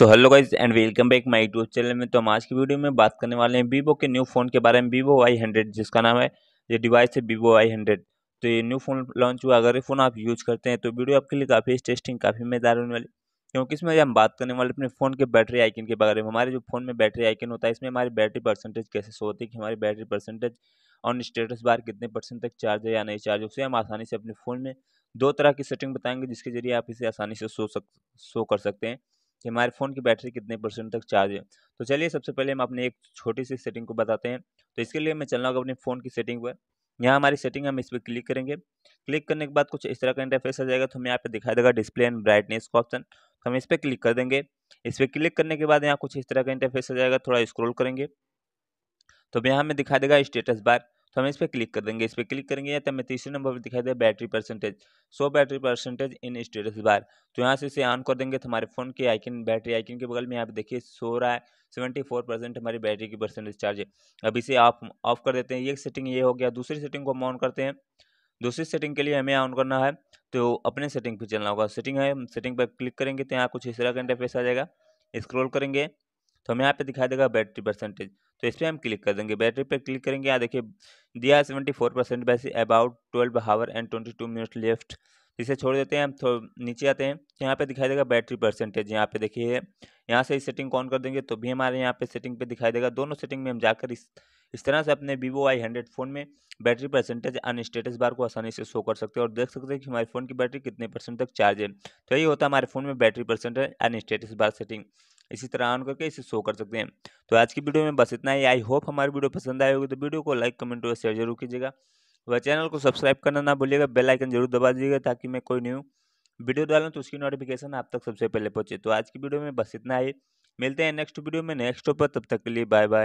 so hello guys and welcome back my YouTube channel में तो हम आज की वीडियो में बात करने वाले हैं वीवो के न्यू फ़ोन के बारे में वीवो आई हंड्रेड जिसका नाम है ये डिवाइस है वीवो आई हंड्रेड तो ये न्यू फ़ोन लॉन्च हुआ अगर ये फ़ोन आप यूज़ करते हैं तो वीडियो आपके लिए काफ़ी टेस्टिंग काफ़ी मजेदार होने वाली क्योंकि इसमें हम बात करने वाले अपने फ़ोन के बैटरी आइकन के बारे में हमारे जो फ़ोन में बैटरी आइकन होता है इसमें हमारी बैटरी परसेंटेज कैसे शो होती है कि हमारी battery percentage on status bar कितने परसेंट तक चार्ज है या नहीं चार्ज उसे हम आसानी से अपने फ़ोन में दो तरह की सेटिंग बताएंगे जिसके जरिए आप इसे आसानी से सो सक शो कर सकते हैं कि हमारे फ़ोन की बैटरी कितने परसेंट तक चार्ज है तो चलिए सबसे पहले हम अपने एक छोटी सी सेटिंग को बताते हैं तो इसके लिए मैं चलना होगा अपने फ़ोन की सेटिंग पर यहाँ हमारी सेटिंग हम इस पर क्लिक करेंगे क्लिक करने के बाद कुछ इस तरह का इंटरफेस आ जाएगा तो हमें यहाँ पे दिखाई देगा डिस्प्ले एंड ब्राइटनेस का ऑप्शन तो हम इस पर क्लिक कर देंगे इस पर क्लिक करने के बाद यहाँ कुछ इस तरह का इंटरफेस आ जाएगा थोड़ा स्क्रॉल करेंगे तो यहाँ हमें दिखाई देगा स्टेटस बार तो हम इस पर क्लिक कर देंगे इस पर क्लिक करेंगे या तो हमें तीसरे नंबर पर दिखाई दे battery percentage so battery percentage in status bar तो यहाँ से इसे ऑन कर देंगे तो हमारे फ़ोन के आइकन बैटरी आइकन के बगल में यहाँ पे देखिए सो रहा है सेवेंटी फोर परसेंट हमारी बैटरी की परसेंटेज चार्ज है अब इसे आप ऑफ कर देते हैं एक सेटिंग ये हो गया दूसरी सेटिंग को हम ऑन करते हैं दूसरी सेटिंग के लिए हमें ऑन करना है तो अपने सेटिंग पर चलना होगा सेटिंग है सेटिंग पर क्लिक करेंगे तो यहाँ कुछ इस तरह का इंटरफेस आ जाएगा स्क्रॉल करेंगे तो हमें यहाँ पे दिखाई देगा बैटरी परसेंटेज तो इस पर हम क्लिक कर देंगे बैटरी पर क्लिक करेंगे यहाँ देखिए दिया सेवेंटी फोर परसेंट वैसे about twelve hour and twenty two minute left इसे छोड़ देते हैं हम नीचे आते हैं तो यहाँ पे दिखाई देगा बैटरी परसेंटेज यहाँ पे देखिए यहाँ से इस सेटिंग कौन कर देंगे तो भी हमारे यहाँ पे सेटिंग पे दिखाई देगा दोनों सेटिंग में हम जाकर इस इस तरह से अपने वीवो आई हंड्रेड फ़ोन में battery percentage on status bar को आसानी से शो कर सकते हैं और देख सकते हैं कि हमारे फ़ोन की बैटरी कितने परसेंट तक चार्ज है तो यही होता है हमारे फ़ोन में battery percentage on status bar setting इसी तरह ऑन करके इसे शो कर सकते हैं तो आज की वीडियो में बस इतना ही आई होप हमारी वीडियो पसंद आए होगी तो वीडियो को लाइक कमेंट और शेयर जरूर कीजिएगा वह चैनल को सब्सक्राइब करना ना भूलिएगा बेल आइकन जरूर दबा दीजिएगा ताकि मैं कोई न्यू वीडियो डालूँ तो उसकी नोटिफिकेशन आप तक सबसे पहले पहुँचे तो आज की वीडियो में बस इतना ही मिलते हैं नेक्स्ट वीडियो में नेक्स्ट पर तब तक के लिए बाय बाय